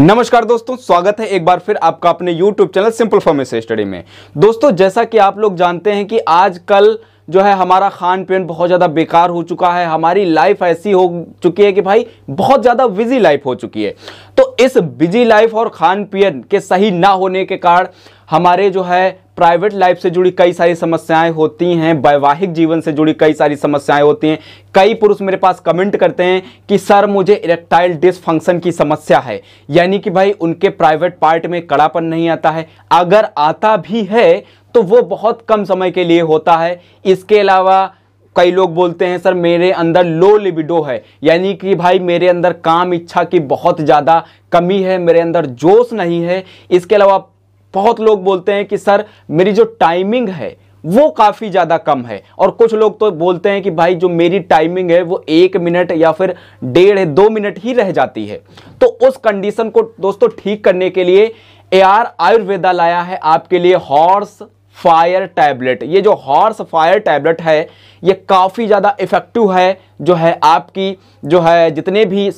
नमस्कार दोस्तों स्वागत है एक बार फिर आपका अपने YouTube channel simple formation study में दोस्तों जैसा कि आप लोग जानते हैं कि आजकल जो है हमारा खान पीन बहुत ज़्यादा बेकार हो चुका है हमारी लाइफ ऐसी हो चुकी है कि भाई बहुत ज़्यादा बिजी लाइफ हो चुकी है तो इस बिजी लाइफ और खान पीन के सही ना होने के कारण हमारे जो है प्राइवेट लाइफ से जुड़ी कई सारी समस्याएं होती हैं वैवाहिक जीवन से जुड़ी कई सारी समस्याएं होती हैं कई पुरुष मेरे पास कमेंट करते हैं कि सर मुझे इरेक्टाइल डिसफंक्शन की समस्या है यानी कि भाई उनके प्राइवेट पार्ट में कड़ापन नहीं आता है अगर आता भी है तो वो बहुत कम समय के लिए होता है इसके अलावा कई लोग बोलते हैं सर मेरे अंदर लो लिबिडो है यानी कि भाई मेरे अंदर काम इच्छा की बहुत ज़्यादा कमी है मेरे अंदर जोश नहीं है इसके अलावा बहुत लोग बोलते हैं कि सर मेरी जो टाइमिंग है वो काफ़ी ज़्यादा कम है और कुछ लोग तो बोलते हैं कि भाई जो मेरी टाइमिंग है वो एक मिनट या फिर डेढ़ दो मिनट ही रह जाती है तो उस कंडीशन को दोस्तों ठीक करने के लिए ए आर आयुर्वेदा लाया है आपके लिए हॉर्स फायर टैबलेट ये जो हॉर्स फायर टैबलेट है ये काफ़ी ज़्यादा इफ़ेक्टिव है जो है आपकी जो है जितने भी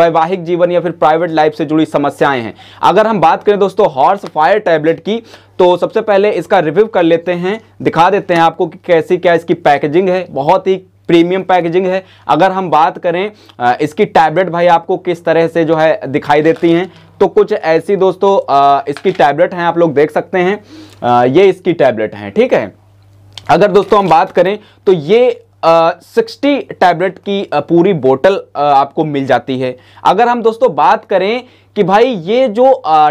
वैवाहिक जीवन या फिर प्राइवेट लाइफ से जुड़ी समस्याएं हैं अगर हम बात करें दोस्तों हॉर्स फायर टैबलेट की तो सबसे पहले इसका रिव्यू कर लेते हैं दिखा देते हैं आपको कि कैसी क्या इसकी पैकेजिंग है बहुत ही प्रीमियम पैकेजिंग है अगर हम बात करें इसकी टैबलेट भाई आपको किस तरह से जो है दिखाई देती हैं तो कुछ ऐसी दोस्तों इसकी टैबलेट हैं आप लोग देख सकते हैं ये इसकी टैबलेट हैं ठीक है अगर दोस्तों हम बात करें तो ये सिक्सटी टैबलेट की पूरी बोतल आपको मिल जाती है अगर हम दोस्तों बात करें कि भाई ये जो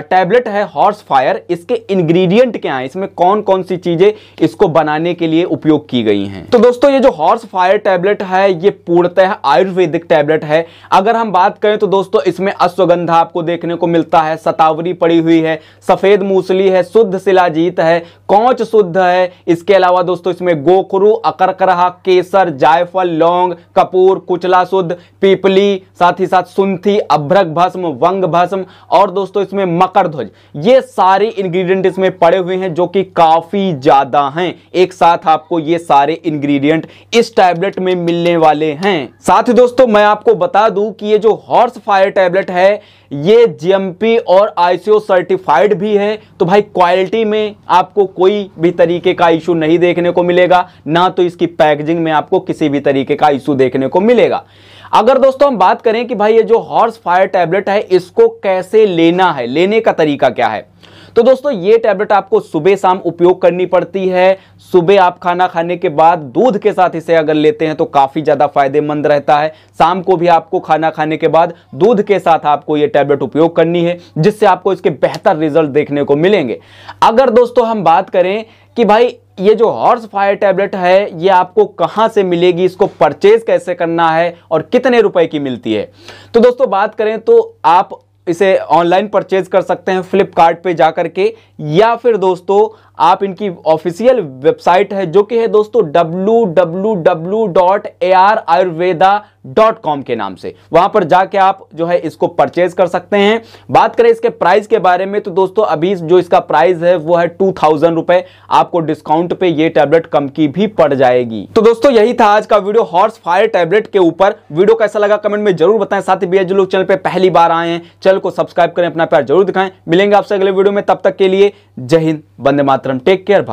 टैबलेट है हॉर्स फायर इसके इंग्रेडिएंट क्या हैं इसमें कौन कौन सी चीज़ें इसको बनाने के लिए उपयोग की गई हैं तो दोस्तों ये जो हॉर्स फायर टैबलेट है ये पूर्णतः आयुर्वेदिक टैबलेट है अगर हम बात करें तो दोस्तों इसमें अश्वगंधा आपको देखने को मिलता है सतावरी पड़ी हुई है सफ़ेद मूसली है शुद्ध शिलाजीत है कौच शुद्ध है इसके अलावा दोस्तों इसमें गोखरू अकरकरा केसर जायफल लौंग कपूर कुचला शुद्ध पीपली साथ ही साथ सुंथी अभ्रक भस्म वंग भस्म भस्म और दोस्तों इसमें मकर ध्वज ये सारे इंग्रेडिएंट इसमें पड़े हुए हैं जो कि काफी ज्यादा हैं एक साथ आपको ये सारे इंग्रेडिएंट इस टैबलेट में मिलने वाले हैं साथ ही दोस्तों मैं आपको बता दूं कि ये जो हॉर्स फायर टैबलेट है ये जीएमपी और आईसीओ सर्टिफाइड भी है तो भाई क्वालिटी में आपको कोई भी तरीके का इशू नहीं देखने को मिलेगा ना तो इसकी पैकेजिंग में आपको किसी भी तरीके का इशू देखने को मिलेगा अगर दोस्तों हम बात करें कि भाई ये जो हॉर्स फायर टैबलेट है इसको कैसे लेना है लेने का तरीका क्या है तो दोस्तों ये टैबलेट आपको सुबह शाम उपयोग करनी पड़ती है सुबह आप खाना खाने के बाद दूध के साथ इसे अगर लेते हैं तो काफ़ी ज़्यादा फायदेमंद रहता है शाम को भी आपको खाना खाने के बाद दूध के साथ आपको ये टैबलेट उपयोग करनी है जिससे आपको इसके बेहतर रिजल्ट देखने को मिलेंगे अगर दोस्तों हम बात करें कि भाई ये जो हॉर्स फायर टैबलेट है ये आपको कहां से मिलेगी इसको परचेज कैसे करना है और कितने रुपए की मिलती है तो दोस्तों बात करें तो आप इसे ऑनलाइन परचेज कर सकते हैं फ्लिपकार्ट पे जा कर के या फिर दोस्तों आप इनकी ऑफिशियल वेबसाइट है जो कि है दोस्तों www.arayurveda.com के नाम से वहां पर जाके आप जो है इसको परचेज कर सकते हैं बात करें इसके प्राइस के बारे में तो दोस्तों अभी जो इसका प्राइस है वो है टू थाउजेंड रुपए आपको डिस्काउंट पे ये टैबलेट कम की भी पड़ जाएगी तो दोस्तों यही था आज का वीडियो हॉर्स फायर टैबलेट के ऊपर वीडियो कैसा लगा कमेंट में जरूर बताएं साथ ही भैया जो लोग चैनल पर पहली बार आए हैं चैनल को सब्सक्राइब करें अपना प्यार जरूर दिखाएं मिलेंगे आपसे अगले वीडियो में तब तक के लिए जय हिंद बंदे मातरम टेक केयर भाई